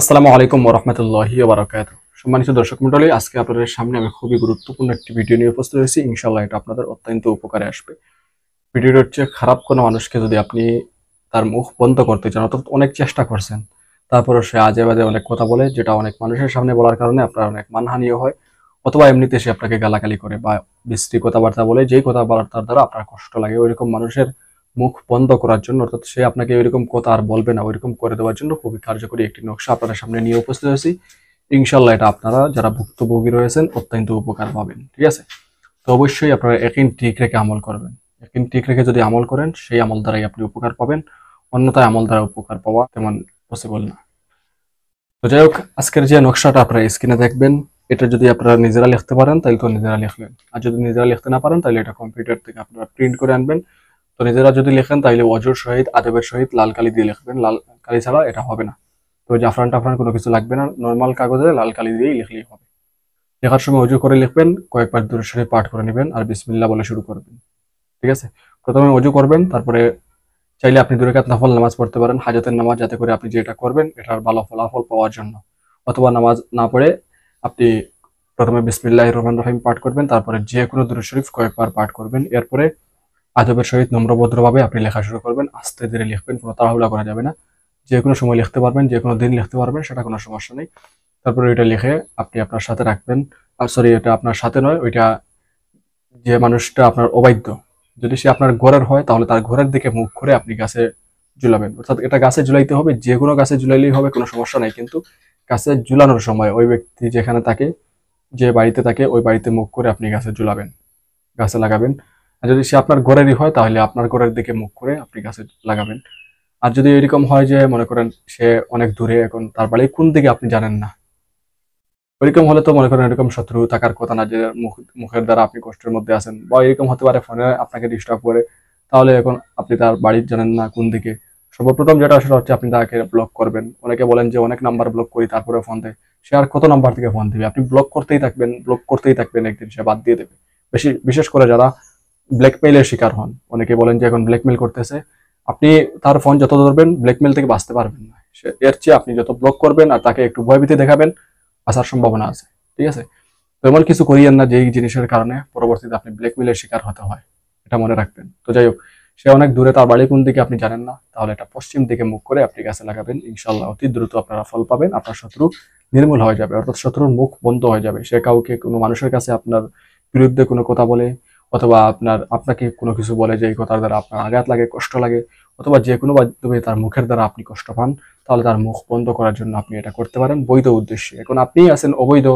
আসসালামু আলাইকুম রহমতুল্লাহি বারাকাত সম্মানিত দর্শক মন্ডলী আজকে আপনাদের সামনে আমি খুবই গুরুত্বপূর্ণ একটি ভিডিও নিয়ে উপস্থিত হয়েছি ইনশাল্লাহ এটা আপনাদের অত্যন্ত উপকারে আসবে ভিডিওটা হচ্ছে খারাপ কোনো মানুষকে যদি আপনি তার মুখ বন্ধ করতে চান অর্থাৎ অনেক চেষ্টা করছেন তারপরে সে আজে বাজে অনেক কথা বলে যেটা অনেক মানুষের সামনে বলার কারণে আপনার অনেক মানহানিও হয় অথবা এমনিতে সে আপনাকে গালাগালি করে বা বিশ্রী কথাবার্তা বলে যেই কথা বলার তার দ্বারা আপনার কষ্ট লাগে ওইরকম মানুষের মুখ বন্ধ করার জন্য অর্থাৎ সে আপনাকে ওইরকম কথা আর বলবে না ওইরকম করে দেওয়ার জন্য খুবই কার্যকরী একটি নকশা আপনাদের সামনে নিয়ে উপস্থিত হয়েছি ইনশাল্লাহ এটা আপনারা যারা ভুক্তভোগী রয়েছেন অত্যন্ত উপকার পাবেন ঠিক আছে তো অবশ্যই আপনারা একই টিক রেখে আমল করবেন একই টিক রেখে যদি আমল করেন সেই আমল দ্বারাই আপনি উপকার পাবেন অন্যথায় আমল দ্বারা উপকার পাওয়া তেমন পসিবল না তো যাই হোক আজকের যে নকশাটা আপনারা স্ক্রিনে দেখবেন এটা যদি আপনারা নিজেরা লিখতে পারেন তাহলে তো নিজেরা লিখলেন আর যদি নিজেরা লিখতে না পারেন তাহলে এটা কম্পিউটার থেকে আপনারা প্রিন্ট করে আনবেন নিজেরা যদি লেখেন তাহলে অজর সহিত আদবের সহিত লাল কালি দিয়ে লিখবেন লাল কালি ছাড়া এটা হবে না তো জাফরান টাফরান কোনো কিছু লাগবে না নর্মাল কাগজে লাল কালি দিয়েই লিখলেই হবে লেখার সময় অজু করে লিখবেন কয়েকবার দূরের সরে পাঠ করে নেবেন আর বিসমিল্লা বলে শুরু করবেন ঠিক আছে প্রথমে অজু করবেন তারপরে চাইলে আপনি দূরে কাত নাফল নামাজ পড়তে পারেন হাজাতের নামাজ যাতে করে আপনি যেটা করবেন এটার ভালো ফলাফল পাওয়ার জন্য অথবা নামাজ না পড়ে আপনি প্রথমে বিসমিল্লাহ রহমান রহিম পাঠ করবেন তারপরে যে কোনো দুরু শরীফ কয়েকবার পাঠ করবেন এরপরে আদবের সহিত নম্রভদ্রভাবে আপনি লেখা শুরু করবেন আস্তে ধীরে লিখবেন কোনো তাড়াহুড়া করা যাবে না যে কোনো সময় লিখতে পারবেন যে কোনো দিন লিখতে পারবেন সেটা কোনো সমস্যা নেই তারপরে ওইটা লিখে আপনি আপনার সাথে রাখবেন আর সরি এটা আপনার সাথে নয় ওইটা যে মানুষটা আপনার অবাধ্য যদি সে আপনার ঘরের হয় তাহলে তার ঘরের দিকে মুখ করে আপনি গাছে ঝুলাবেন অর্থাৎ এটা গাছে ঝুলাইতে হবে যে কোনো গাছে ঝুলাইলেই হবে কোনো সমস্যা নেই কিন্তু গাছে ঝুলানোর সময় ওই ব্যক্তি যেখানে থাকে যে বাড়িতে থাকে ওই বাড়িতে মুখ করে আপনি গাছে ঝুলাবেন গাছে লাগাবেন আর যদি সে আপনার ঘরেরই হয় তাহলে আপনার ঘরের দিকে মুখ করে আপনি গাছে লাগাবেন আর যদি এরকম হয় যে মনে করেন সে অনেক দূরে এখন তার বাড়ি কোন দিকে আপনি জানেন না ওইরকম হলে তো মনে করেন এরকম শত্রু থাকার কথা না যে মুখ মুখের দ্বারা আপনি কষ্টের মধ্যে আছেন বা এরকম হতে পারে ফোনে আপনাকে ডিস্টার্ব করে তাহলে এখন আপনি তার বাড়ির জানেন না কোন দিকে সর্বপ্রথম যেটা সেটা হচ্ছে আপনি তাকে ব্লক করবেন অনেকে বলেন যে অনেক নাম্বার ব্লক করি তারপরে ফোন দেয় সে আর কত নাম্বার থেকে ফোন দেবে আপনি ব্লক করতেই থাকবেন ব্লক করতেই থাকবেন একদিন সে বাদ দিয়ে দেবে বেশি বিশেষ করে যারা ব্ল্যাকমেলের শিকার হন অনেকে বলেন যে এখন ব্ল্যাকমেল করতেছে আপনি তার ফোন যত ধরবেন ব্ল্যাকমেল থেকে বাঁচতে পারবেন না এর চেয়ে আপনি যত ব্লক করবেন আর তাকে একটু ভয়ভীতি দেখাবেন আসার সম্ভাবনা আছে ঠিক আছে তো এমন কিছু করিয়েন না এই জিনিসের কারণে পরবর্তীতে আপনি ব্ল্যাকমেলের শিকার হতে হয় এটা মনে রাখবেন তো যাই হোক সে অনেক দূরে তার বাড়ি কোন দিকে আপনি জানেন না তাহলে এটা পশ্চিম দিকে মুখ করে আপনি গাছে লাগাবেন ইনশাল্লাহ অতি দ্রুত আপনারা ফল পাবেন আপনার শত্রু নির্মূল হয়ে যাবে অর্থাৎ শত্রুর মুখ বন্ধ হয়ে যাবে সে কাউকে কোনো মানুষের কাছে আপনার বিরুদ্ধে কোনো কথা বলে অথবা আপনার আপনাকে কোনো কিছু বলে যে এই কথার দ্বারা আপনার আঘাত লাগে কষ্ট লাগে অথবা যে কোনো মাধ্যমে তার মুখের দ্বারা আপনি কষ্ট পান তাহলে তার মুখ বন্ধ করার জন্য আপনি এটা করতে পারেন বৈধ উদ্দেশ্যে এখন আপনি আছেন অবৈধ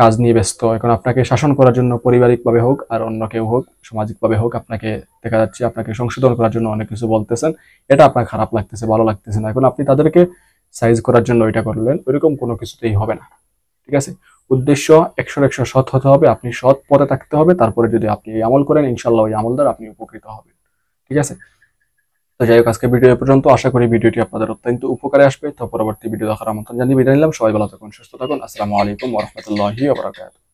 কাজ নিয়ে ব্যস্ত এখন আপনাকে শাসন করার জন্য পারিবারিকভাবে হোক আর অন্য কেউ হোক সামাজিকভাবে হোক আপনাকে দেখা যাচ্ছে আপনাকে সংশোধন করার জন্য অনেক কিছু বলতেছেন এটা আপনার খারাপ লাগতেছে ভালো লাগতেছে না এখন আপনি তাদেরকে সাইজ করার জন্য এটা করলেন ওইরকম কোনো কিছুতেই হবে না ঠিক আছে উদ্দেশ্য একশোর একশো সৎ হতে হবে আপনি সৎ পথে থাকতে হবে তারপরে যদি আপনি এই আমল করেন ইনশাল্লাহ ওই আমল দ্বারা আপনি উপকৃত হবেন ঠিক আছে তো যাই হোক আজকে ভিডিও পর্যন্ত আশা করি ভিডিওটি আপনাদের অত্যন্ত উপকারে আসবে তো পরবর্তী ভিডিও দেখার আমন্ত্রণ জানিয়ে বিদায় নিলাম সবাই ভালো থাকুন সুস্থ থাকুন আসসালামু আলাইকুম ওরহমতুল্লাহি